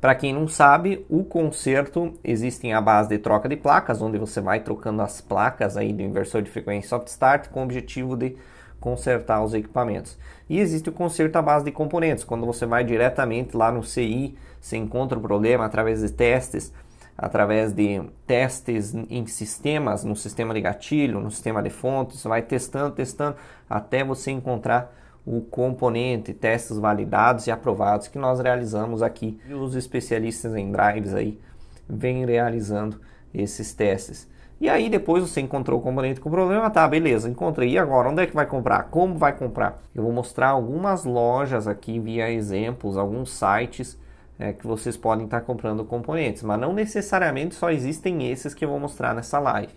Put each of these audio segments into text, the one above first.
Para quem não sabe, o conserto existe em a base de troca de placas, onde você vai trocando as placas aí do inversor de frequência soft start com o objetivo de consertar os equipamentos. E existe o conserto à base de componentes, quando você vai diretamente lá no CI, você encontra o problema através de testes, através de testes em sistemas, no sistema de gatilho, no sistema de fontes, você vai testando, testando até você encontrar o componente, testes validados e aprovados que nós realizamos aqui. E os especialistas em drives aí vêm realizando esses testes. E aí depois você encontrou o componente com problema, tá, beleza, encontrei. E agora, onde é que vai comprar? Como vai comprar? Eu vou mostrar algumas lojas aqui via exemplos, alguns sites é, que vocês podem estar comprando componentes. Mas não necessariamente só existem esses que eu vou mostrar nessa live.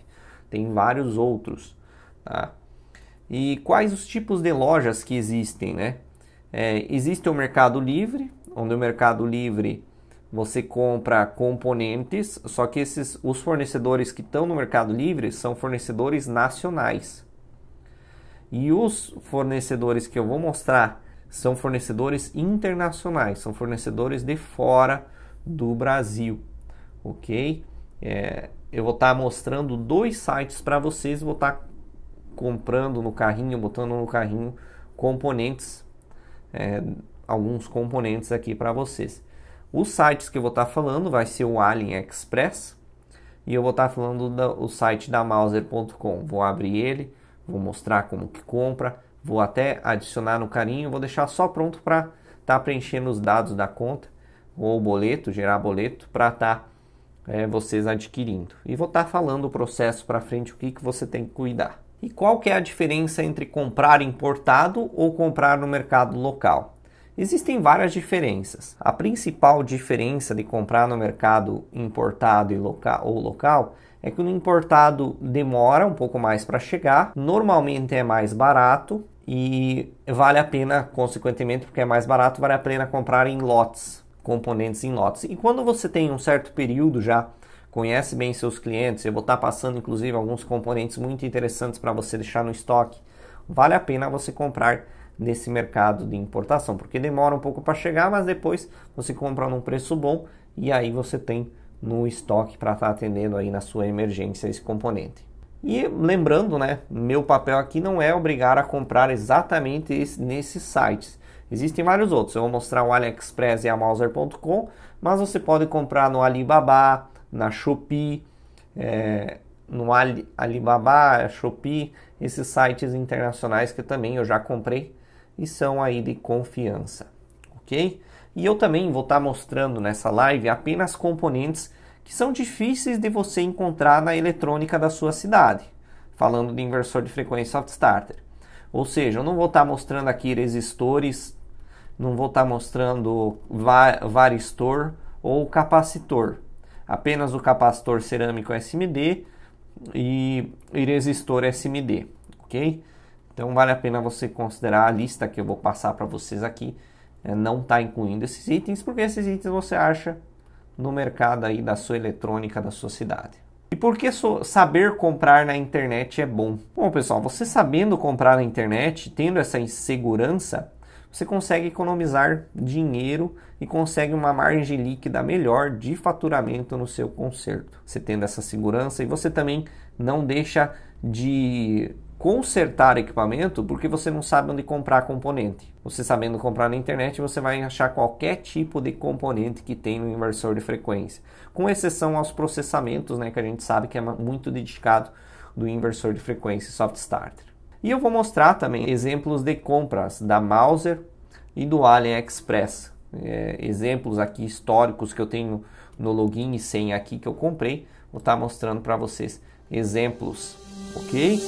Tem vários outros, tá? E quais os tipos de lojas que existem, né? É, existe o Mercado Livre, onde o Mercado Livre você compra componentes, só que esses os fornecedores que estão no Mercado Livre são fornecedores nacionais. E os fornecedores que eu vou mostrar são fornecedores internacionais, são fornecedores de fora do Brasil, ok? É, eu vou estar tá mostrando dois sites para vocês, vou estar tá comprando no carrinho, botando no carrinho componentes, é, alguns componentes aqui para vocês. Os sites que eu vou estar tá falando vai ser o Alien Express e eu vou estar tá falando do site da Mauser.com. Vou abrir ele, vou mostrar como que compra, vou até adicionar no carinho, vou deixar só pronto para estar tá preenchendo os dados da conta ou boleto, gerar boleto para estar tá, é, vocês adquirindo. E vou estar tá falando o processo para frente, o que, que você tem que cuidar. E qual que é a diferença entre comprar importado ou comprar no mercado local? Existem várias diferenças. A principal diferença de comprar no mercado importado e local, ou local é que o importado demora um pouco mais para chegar, normalmente é mais barato e vale a pena, consequentemente, porque é mais barato, vale a pena comprar em lotes, componentes em lotes. E quando você tem um certo período já conhece bem seus clientes. Eu vou estar passando, inclusive, alguns componentes muito interessantes para você deixar no estoque. Vale a pena você comprar nesse mercado de importação, porque demora um pouco para chegar, mas depois você compra num preço bom e aí você tem no estoque para estar tá atendendo aí na sua emergência esse componente. E lembrando, né, meu papel aqui não é obrigar a comprar exatamente esse, nesses sites. Existem vários outros. Eu vou mostrar o AliExpress e a Mouser.com, mas você pode comprar no Alibaba, na Shopee, é, no Ali, Alibaba, Shopee, esses sites internacionais que também eu já comprei e são aí de confiança, ok? E eu também vou estar tá mostrando nessa live apenas componentes que são difíceis de você encontrar na eletrônica da sua cidade, falando de inversor de frequência soft starter. Ou seja, eu não vou estar tá mostrando aqui resistores, não vou estar tá mostrando varistor ou capacitor apenas o capacitor cerâmico SMD e, o resistor SMD, ok? Então vale a pena você considerar a lista que eu vou passar para vocês aqui, é, não está incluindo esses itens, porque esses itens você acha no mercado aí da sua eletrônica da sua cidade. E por que so saber comprar na internet é bom? Bom, pessoal, você sabendo comprar na internet, tendo essa insegurança, você consegue economizar dinheiro e consegue uma margem líquida melhor de faturamento no seu conserto. Você tendo essa segurança e você também não deixa de consertar equipamento porque você não sabe onde comprar componente. Você sabendo comprar na internet, você vai achar qualquer tipo de componente que tem no inversor de frequência, com exceção aos processamentos, né, que a gente sabe que é muito dedicado do inversor de frequência soft starter. E eu vou mostrar também exemplos de compras da Mauser e do AliExpress. É, exemplos aqui históricos que eu tenho no login e senha aqui que eu comprei. Vou estar tá mostrando para vocês exemplos, ok?